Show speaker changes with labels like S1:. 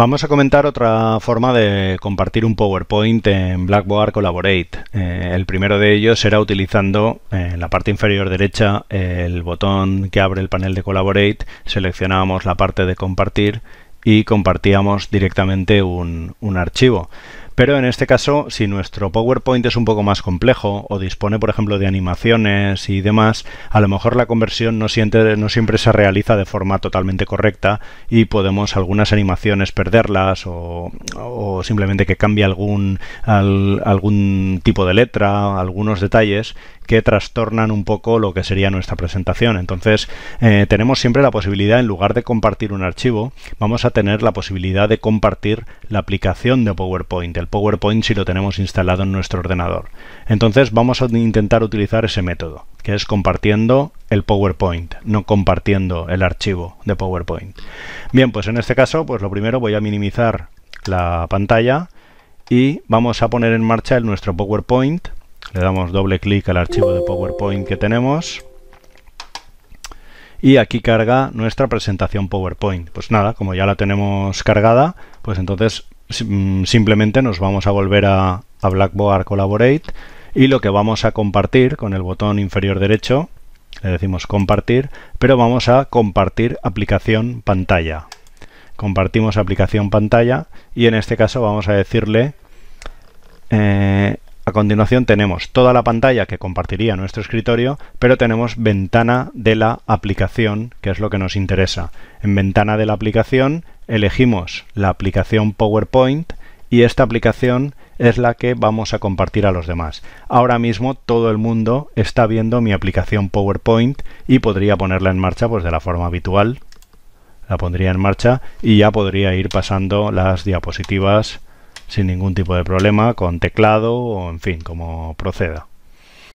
S1: Vamos a comentar otra forma de compartir un PowerPoint en Blackboard Collaborate. Eh, el primero de ellos será utilizando eh, en la parte inferior derecha el botón que abre el panel de Collaborate, seleccionábamos la parte de compartir y compartíamos directamente un archivo. Pero en este caso, si nuestro PowerPoint es un poco más complejo o dispone, por ejemplo, de animaciones y demás, a lo mejor la conversión no, siempre se realiza de forma totalmente correcta y podemos algunas animaciones perderlas o, simplemente que cambie algún, algún tipo de letra, algunos detalles que trastornan un poco lo que sería nuestra presentación. Entonces, eh, tenemos siempre la posibilidad, en lugar de compartir un archivo, vamos a tener la posibilidad de compartir la aplicación de PowerPoint, el PowerPoint si lo tenemos instalado en nuestro ordenador. Entonces, vamos a intentar utilizar ese método, que es compartiendo el PowerPoint, no compartiendo el archivo de PowerPoint. Bien, pues en este caso, pues lo primero voy a minimizar la pantalla y vamos a poner en marcha el nuestro PowerPoint le damos doble clic al archivo de PowerPoint que tenemos. Y aquí carga nuestra presentación PowerPoint. Pues nada, como ya la tenemos cargada, pues entonces simplemente nos vamos a volver a, Blackboard Collaborate y lo que vamos a compartir con el botón inferior derecho, le decimos compartir, pero vamos a compartir aplicación pantalla. Compartimos aplicación pantalla y en este caso vamos a decirle eh, a continuación tenemos toda la pantalla que compartiría nuestro escritorio, pero tenemos ventana de la aplicación, que es lo que nos interesa. En ventana de la aplicación elegimos la aplicación PowerPoint y esta aplicación es la que vamos a compartir a los demás. Ahora mismo todo el mundo está viendo mi aplicación PowerPoint y podría ponerla en marcha pues, de la forma habitual. La pondría en marcha y ya podría ir pasando las diapositivas sin ningún tipo de problema, con teclado o en fin, como proceda.